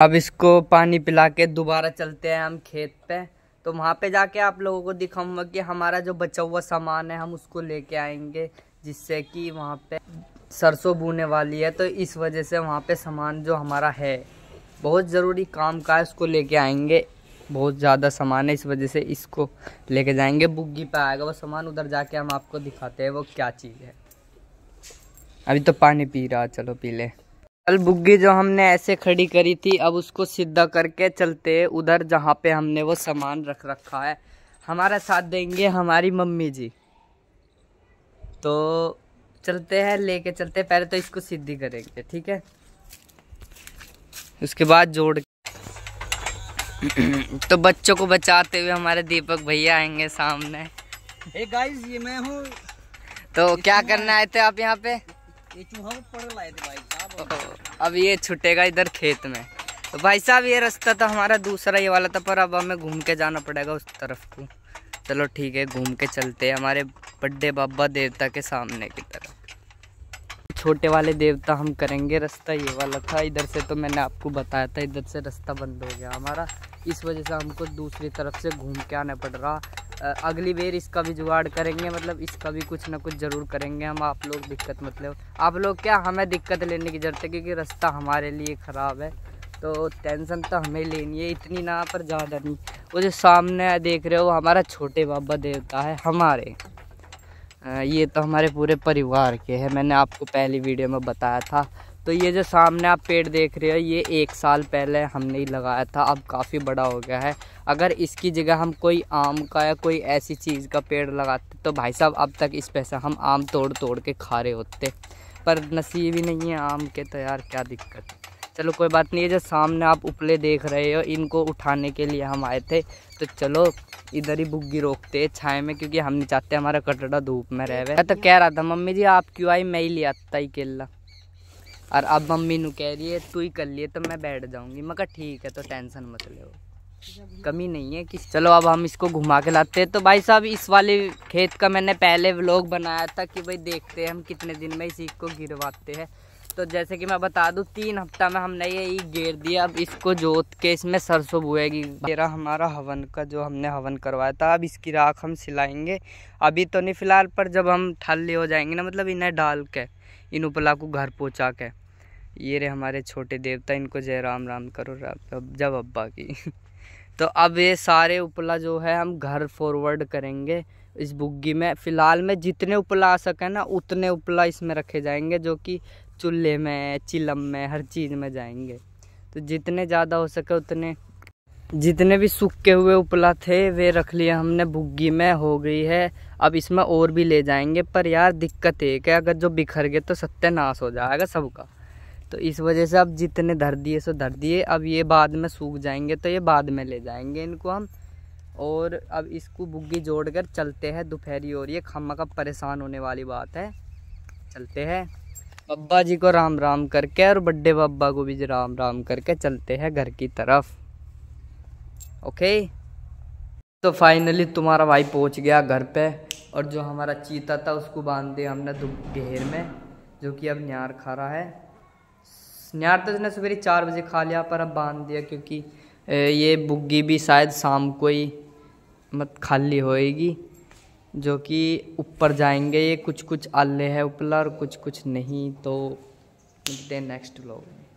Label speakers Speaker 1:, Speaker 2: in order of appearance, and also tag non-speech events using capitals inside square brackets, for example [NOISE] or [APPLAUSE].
Speaker 1: अब इसको पानी पिला के दोबारा चलते हैं हम खेत पे तो वहाँ पे जाके आप लोगों को दिखाऊंगा कि हमारा जो बचा हुआ सामान है हम उसको लेके आएंगे जिससे कि वहाँ पे सरसों बुने वाली है तो इस वजह से वहाँ पे सामान जो हमारा है बहुत ज़रूरी काम का है उसको लेके आएंगे बहुत ज़्यादा सामान है इस वजह से इसको लेके जाएंगे बुग्गी पर आएगा वो सामान उधर जाके हम आपको दिखाते हैं वो क्या चीज़ है अभी तो पानी पी रहा चलो पी लें कल बुग्गी जो हमने ऐसे खड़ी करी थी अब उसको सीधा करके चलते उधर जहाँ पे हमने वो सामान रख रखा है हमारा साथ देंगे हमारी मम्मी जी तो चलते हैं लेके चलते पहले तो इसको सीधी करेंगे ठीक है उसके बाद जोड़ [CLEARS THROAT] तो बच्चों को बचाते हुए हमारे दीपक भैया आएंगे सामने hey ये मैं हूँ तो क्या करना आए थे तो आप यहाँ पे ये चूहा ऊपर लाए थे भाई साहब अब ये छुटेगा इधर खेत में तो भाई साहब ये रास्ता तो हमारा दूसरा ये वाला था तो पर अब हमें घूम के जाना पड़ेगा उस तरफ को चलो ठीक है घूम के चलते हैं हमारे बड्डे बाबा देवता के सामने की तरफ छोटे वाले देवता हम करेंगे रास्ता ये वाला था इधर से तो मैंने आपको बताया था इधर से रास्ता बंद हो गया हमारा इस वजह से हमको दूसरी तरफ से घूम के आना पड़ रहा अगली बार इसका भी जुगाड़ करेंगे मतलब इसका भी कुछ ना कुछ ज़रूर करेंगे हम आप लोग दिक्कत मतलब आप लोग क्या हमें दिक्कत लेने की ज़रूरत है क्योंकि रास्ता हमारे लिए ख़राब है तो टेंशन तो हमें लेनी है इतनी ना पर ज़्यादा नहीं वो जो सामने देख रहे हो हमारा छोटे बाबा देवता है हमारे ये तो हमारे पूरे परिवार के हैं मैंने आपको पहली वीडियो में बताया था तो ये जो सामने आप पेड़ देख रहे हो ये एक साल पहले हमने ही लगाया था अब काफ़ी बड़ा हो गया है अगर इसकी जगह हम कोई आम का या कोई ऐसी चीज़ का पेड़ लगाते तो भाई साहब अब तक इस पैसा हम आम तोड़ तोड़ के खा रहे होते पर नसीब ही नहीं है आम के तो यार क्या दिक्कत चलो कोई बात नहीं है जो सामने आप उपले देख रहे हो इनको उठाने के लिए हम आए थे तो चलो इधर ही बुग्गी रोकते हैं छाए में क्योंकि हम नहीं चाहते हमारा कटड़ा धूप में रहे अच्छा, तो कह रहा था मम्मी जी आप क्यों आई मैं ही ले आता ही केला और अब मम्मी नु कह रही है तू ही कर लिए तो मैं बैठ जाऊंगी मैं ठीक है तो टेंशन मत लो कमी नहीं है कि चलो अब हम इसको घुमा के लाते हैं तो भाई साहब इस वाले खेत का मैंने पहले व्लॉग बनाया था कि भाई देखते हैं हम कितने दिन में इसी को गिरवाते हैं तो जैसे कि मैं बता दूं तीन हफ्ता में हमने ये ईख घेर दिया अब इसको जोत के इसमें सरसों बुएगी मेरा हमारा हवन का जो हमने हवन करवाया था अब इसकी राख हम सिलाएंगे अभी तो नहीं फिलहाल पर जब हम ठल्ले हो जाएंगे ना मतलब इन्हें डाल के इन उपला को घर पहुँचा के ये रे हमारे छोटे देवता इनको जय राम राम करो राम जब अब्बा की [LAUGHS] तो अब ये सारे उपला जो है हम घर फॉरवर्ड करेंगे इस बुग्गी में फ़िलहाल में जितने उपला आ सके ना उतने उपला इसमें रखे जाएंगे जो कि चूल्हे में चिलम में हर चीज़ में जाएंगे तो जितने ज़्यादा हो सके उतने जितने भी सूखे हुए उपला थे वे रख लिए हमने भुग्गी में हो गई है अब इसमें और भी ले जाएंगे पर यार दिक्कत एक है अगर जो बिखर गए तो सत्यानाश हो जाएगा सबका तो इस वजह से अब जितने धर दिए सो धर दिए अब ये बाद में सूख जाएंगे तो ये बाद में ले जाएंगे इनको हम और अब इसको बुग्गी जोड़ कर चलते हैं दोपहरी और ये खम्मा का परेशान होने वाली बात है चलते हैं बब्बा जी को राम राम करके और बड्डे बब्बा को भी राम राम करके चलते हैं घर की तरफ ओके तो फाइनली तुम्हारा भाई पहुंच गया घर पे और जो हमारा चीता था उसको बांध दिया हमने घेर में जो कि अब न्यार खा रहा है न्यार तो उसने सवेरे चार बजे खा लिया पर अब बांध दिया क्योंकि ये बुग्गी भी शायद शाम को ही मत खाली होएगी जो कि ऊपर जाएंगे ये कुछ कुछ आले है उपला और कुछ कुछ नहीं तो मिलते हैं नेक्स्ट ब्लॉग में